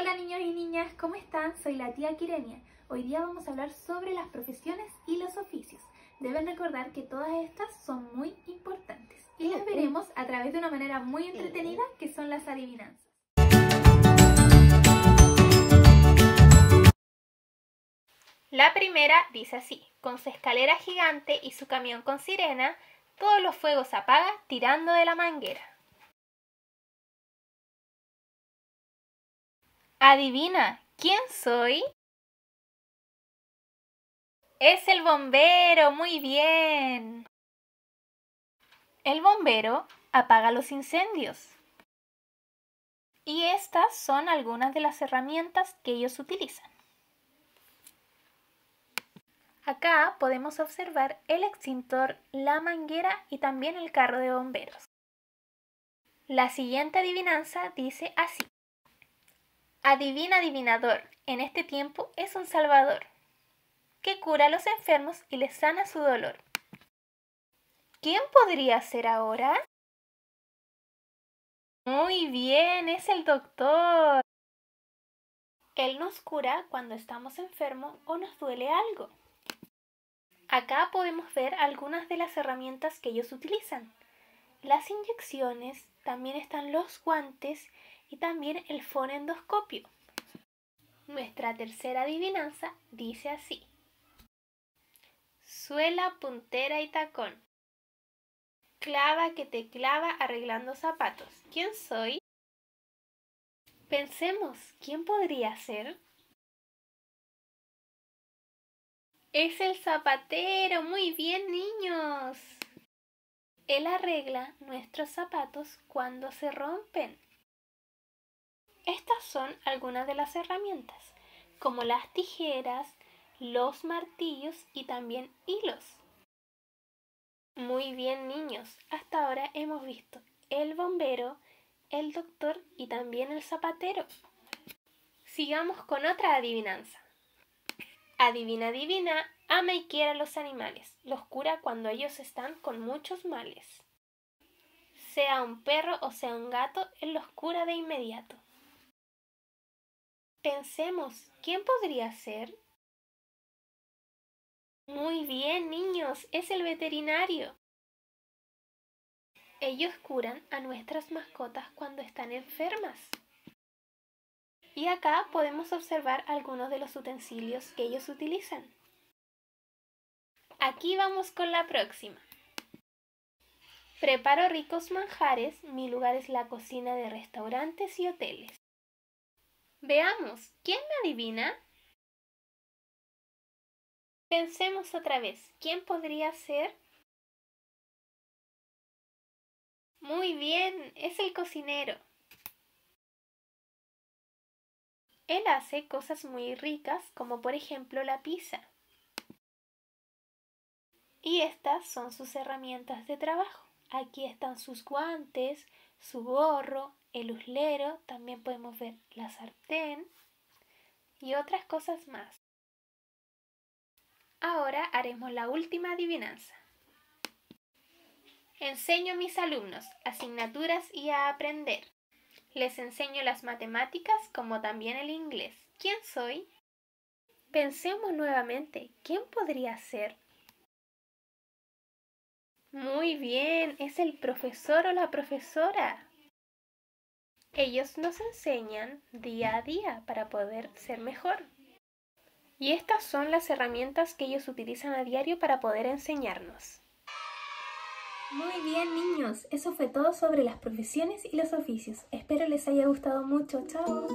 Hola niños y niñas, ¿cómo están? Soy la tía Quirenia. Hoy día vamos a hablar sobre las profesiones y los oficios. Deben recordar que todas estas son muy importantes y las veremos a través de una manera muy entretenida que son las adivinanzas. La primera dice así, con su escalera gigante y su camión con sirena, todos los fuegos apaga tirando de la manguera. Adivina, ¿quién soy? Es el bombero, muy bien. El bombero apaga los incendios. Y estas son algunas de las herramientas que ellos utilizan. Acá podemos observar el extintor, la manguera y también el carro de bomberos. La siguiente adivinanza dice así. Adivina adivinador, en este tiempo es un salvador, que cura a los enfermos y les sana su dolor. ¿Quién podría ser ahora? Muy bien, es el doctor. Él nos cura cuando estamos enfermos o nos duele algo. Acá podemos ver algunas de las herramientas que ellos utilizan. Las inyecciones, también están los guantes y también el fonendoscopio. Nuestra tercera adivinanza dice así. Suela, puntera y tacón. Clava que te clava arreglando zapatos. ¿Quién soy? Pensemos, ¿quién podría ser? Es el zapatero. Muy bien, niños. Él arregla nuestros zapatos cuando se rompen. Estas son algunas de las herramientas, como las tijeras, los martillos y también hilos. Muy bien niños, hasta ahora hemos visto el bombero, el doctor y también el zapatero. Sigamos con otra adivinanza. Adivina, adivina, ama y quiere a los animales, los cura cuando ellos están con muchos males. Sea un perro o sea un gato, él los cura de inmediato. Pensemos, ¿quién podría ser? Muy bien, niños, es el veterinario. Ellos curan a nuestras mascotas cuando están enfermas. Y acá podemos observar algunos de los utensilios que ellos utilizan. Aquí vamos con la próxima. Preparo ricos manjares, mi lugar es la cocina de restaurantes y hoteles. Veamos, ¿quién me adivina? Pensemos otra vez, ¿quién podría ser? Muy bien, es el cocinero. Él hace cosas muy ricas como por ejemplo la pizza. Y estas son sus herramientas de trabajo. Aquí están sus guantes, su gorro, el uslero, también podemos ver la sartén y otras cosas más. Ahora haremos la última adivinanza. Enseño a mis alumnos asignaturas y a aprender. Les enseño las matemáticas como también el inglés. ¿Quién soy? Pensemos nuevamente, ¿quién podría ser? Muy bien, es el profesor o la profesora. Ellos nos enseñan día a día para poder ser mejor. Y estas son las herramientas que ellos utilizan a diario para poder enseñarnos. Muy bien niños, eso fue todo sobre las profesiones y los oficios. Espero les haya gustado mucho. Chao.